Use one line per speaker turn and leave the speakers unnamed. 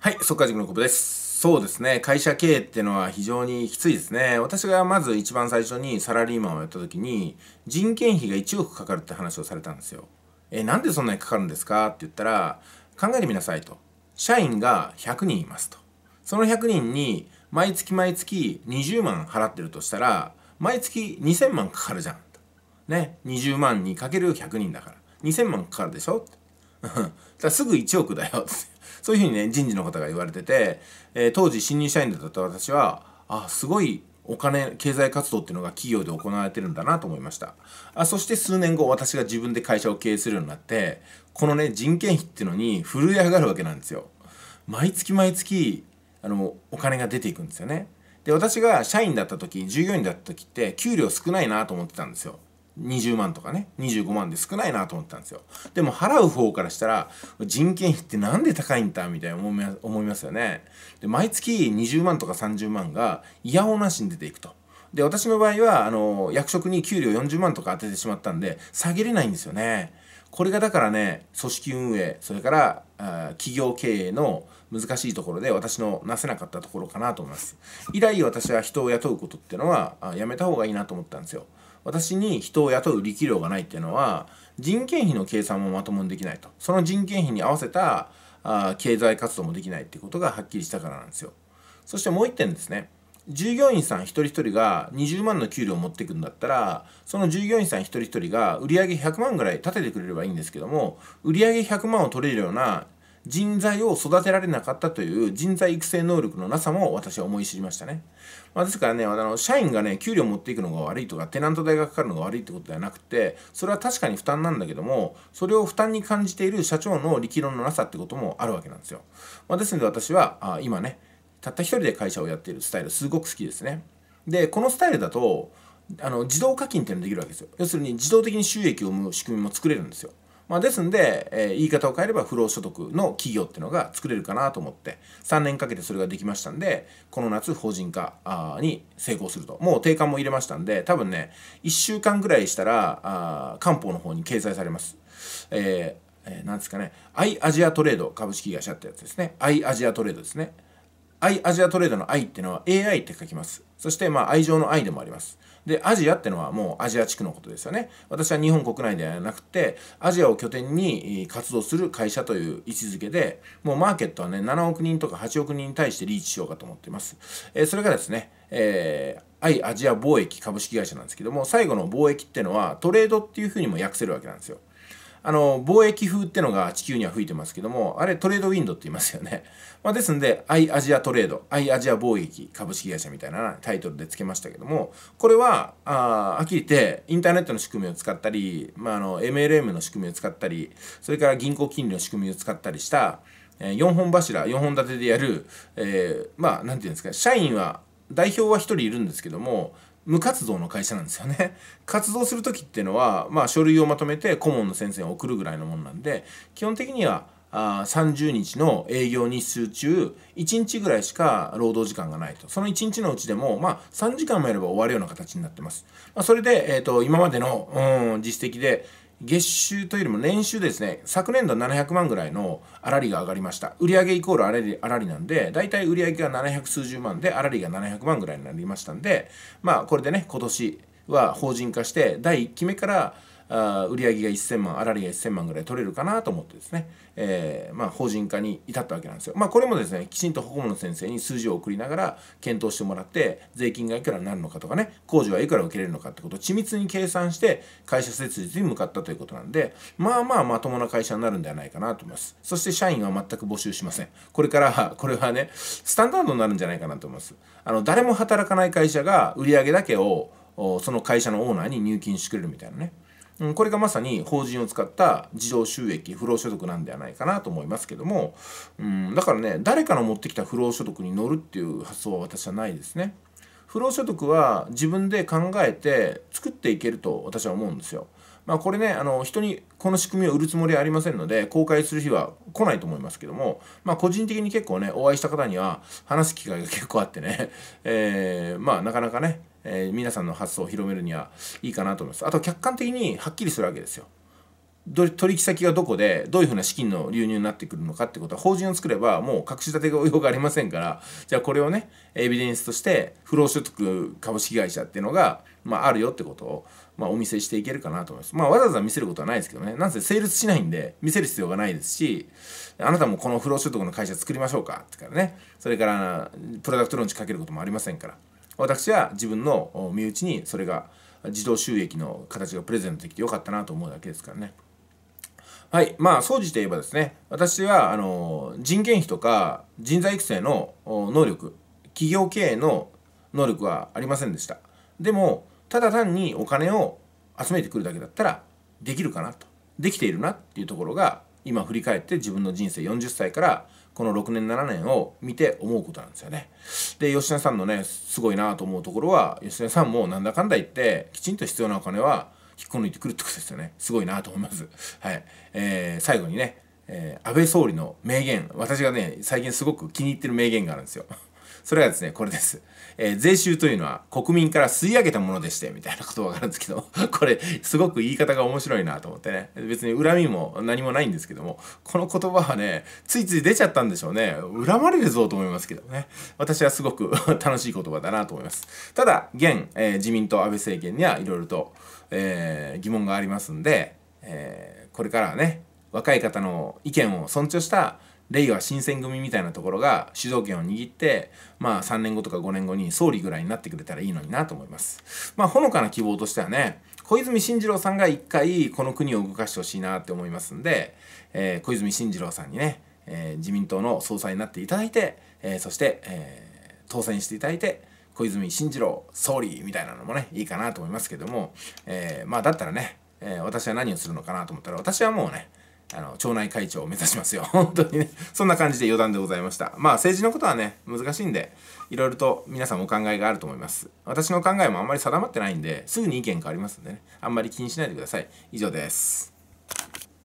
はい、速稼塾のコブです。そうですね、会社経営ってのは非常にきついですね。私がまず一番最初にサラリーマンをやった時に、人件費が1億かかるって話をされたんですよ。え、なんでそんなにかかるんですかって言ったら、考えてみなさいと。社員が100人いますと。その100人に、毎月毎月20万払ってるとしたら、毎月2000万かかるじゃん。ね、20万にかける100人だから。2000万かかるでしょだすぐ1億だよって。そういうふうにね、人事の方が言われてて、えー、当時新入社員だった私は、あ、すごいお金、経済活動っていうのが企業で行われてるんだなと思いました。あそして数年後、私が自分で会社を経営するようになって、このね、人件費っていうのに震え上がるわけなんですよ。毎月毎月、あの、お金が出ていくんですよね。で私が社員だった時従業員だった時って給料少ないなと思ってたんですよ20万とかね25万で少ないなと思ったんですよでも払う方からしたら人件費って何で高いんだみたいな思いますよねで毎月20万とか30万が嫌おなしに出ていくとで私の場合はあの役職に給料40万とか当ててしまったんで下げれないんですよねこれがだからね組織運営それから企業経営の難しいところで私のなせなかったところかなと思います以来私は人を雇うことってのはやめた方がいいなと思ったんですよ私に人を雇う力量がないっていうのは人件費の計算もまともにできないとその人件費に合わせたあ経済活動もできないっていうことがはっきりしたからなんですよそしてもう1点ですね従業員さん一人一人が20万の給料を持っていくんだったらその従業員さん一人一人が売上100万ぐらい立ててくれればいいんですけども売上100万を取れるような人材を育てられなかったという人材育成能力のなさも私は思い知りましたね。まあ、ですからね、あの、社員がね、給料持っていくのが悪いとか、テナント代がかかるのが悪いってことではなくて、それは確かに負担なんだけども、それを負担に感じている社長の力量のなさってこともあるわけなんですよ。まあ、ですので私は、あ今ね、たった一人で会社をやっているスタイル、すごく好きですね。で、このスタイルだと、あの自動課金っていうのができるわけですよ。要するに自動的に収益を生む仕組みも作れるんですよ。まあ、ですんで、えー、言い方を変えれば不労所得の企業っていうのが作れるかなと思って3年かけてそれができましたんでこの夏法人化に成功するともう定款も入れましたんで多分ね1週間ぐらいしたらあ官報の方に掲載されます。えーえー、なんですかね、アイアジアトレード株式会社ってやつですね。アイアジアトレードですね。アイアジアトレードの愛っていうのは AI って書きます。そして、まあ、愛情の愛でもあります。で、アジアってのはもうアジア地区のことですよね。私は日本国内ではなくて、アジアを拠点に活動する会社という位置づけで、もうマーケットはね、7億人とか8億人に対してリーチしようかと思っています。えー、それがですね、えー、アイアジア貿易株式会社なんですけども、最後の貿易ってのはトレードっていうふうにも訳せるわけなんですよ。あの、貿易風ってのが地球には吹いてますけども、あれトレードウィンドって言いますよね。まあ、ですんで、アイアジアトレード、アイアジア貿易株式会社みたいなタイトルで付けましたけども、これは、あはっきり言って、インターネットの仕組みを使ったり、まあ、あの、MLM の仕組みを使ったり、それから銀行金利の仕組みを使ったりした、え4本柱、4本立てでやる、えー、まあ、なんていうんですか、社員は、代表は1人いるんですけども、無活動の会社なんですよね。活動する時っていうのは、まあ、書類をまとめて顧問の先生に送るぐらいのもんなんで、基本的には、あ30日の営業日数中、1日ぐらいしか労働時間がないと。その1日のうちでも、まあ、3時間もやれば終わるような形になってます。まあ、それで、えー、と、今までの、うん、実績で、月収というよりも年収ですね昨年度700万ぐらいのあらりが上がりました売上イコールあらりあらりなんで大体売上が700数十万であらりが700万ぐらいになりましたんでまあこれでね今年は法人化して第1期目からあ売上げが1000万、粗利が1000万ぐらい取れるかなと思ってですね、えー、まあ、法人化に至ったわけなんですよ。まあ、これもですね、きちんと保護の先生に数字を送りながら検討してもらって、税金がいくらになるのかとかね、工事はいくら受けれるのかってことを緻密に計算して、会社設立に向かったということなんで、まあまあまともな会社になるんではないかなと思います。そして社員は全く募集しません。これから、これはね、スタンダードになるんじゃないかなと思います。あの、誰も働かない会社が売上だけを、その会社のオーナーに入金してくれるみたいなね。うん、これがまさに法人を使った自動収益不労所得なんではないかなと思いますけども、うん、だからね誰かの持ってきた不労所得に乗るっていう発想は私はないですね。不労所得は自分で考えて作っていけると私は思うんですよ。まあ、これねあの人にこの仕組みを売るつもりはありませんので公開する日は来ないと思いますけども、まあ、個人的に結構ねお会いした方には話す機会が結構あってね、えー、まあなかなかねえー、皆さんの発想を広めるにはいいかなと思います。あと客観的にはっきりするわけですよ。取引先がどこでどういうふうな資金の流入になってくるのかってことは法人を作ればもう隠し立てが用がありませんからじゃあこれをねエビデンスとして不労所得株式会社っていうのが、まあ、あるよってことを、まあ、お見せしていけるかなと思います、まあ、わざわざ見せることはないですけどねなんせ成立しないんで見せる必要がないですしあなたもこの不労所得の会社作りましょうかってからねそれからプロダクトローンチかけることもありませんから私は自分の身内にそれが自動収益の形がプレゼントできてよかったなと思うだけですからね。はい。まあ、総じて言えばですね、私は、あの、人件費とか人材育成の能力、企業経営の能力はありませんでした。でも、ただ単にお金を集めてくるだけだったら、できるかなと。できているなっていうところが、今振り返って自分の人生40歳からこの6年7年を見て思うことなんですよね。で吉田さんのねすごいなと思うところは吉田さんもなんだかんだ言ってきちんと必要なお金は引っこ抜いてくるってことですよねすごいなと思います。はいえー、最後にね、えー、安倍総理の名言私がね最近すごく気に入ってる名言があるんですよ。それはですね、これです。えー、税収というのは国民から吸い上げたものでして、みたいなことがあるんですけど、これ、すごく言い方が面白いなと思ってね、別に恨みも何もないんですけども、この言葉はね、ついつい出ちゃったんでしょうね。恨まれるぞと思いますけどね。私はすごく 楽しい言葉だなと思います。ただ、現、えー、自民党安倍政権にはいろいろと、えー、疑問がありますんで、えこれからはね、若い方の意見を尊重したレイは新選組みたいなところが主導権を握って、まあ3年後とか5年後に総理ぐらいになってくれたらいいのになと思います。まあほのかな希望としてはね、小泉進次郎さんが一回この国を動かしてほしいなって思いますんで、えー、小泉進次郎さんにね、えー、自民党の総裁になっていただいて、えー、そして、え当選していただいて、小泉進次郎総理みたいなのもね、いいかなと思いますけども、えまあだったらね、え私は何をするのかなと思ったら、私はもうね、あの、町内会長を目指しますよ。本当にね。そんな感じで余談でございました。まあ、政治のことはね、難しいんで、いろいろと皆さんお考えがあると思います。私の考えもあんまり定まってないんで、すぐに意見変わりますんでね。あんまり気にしないでください。以上です。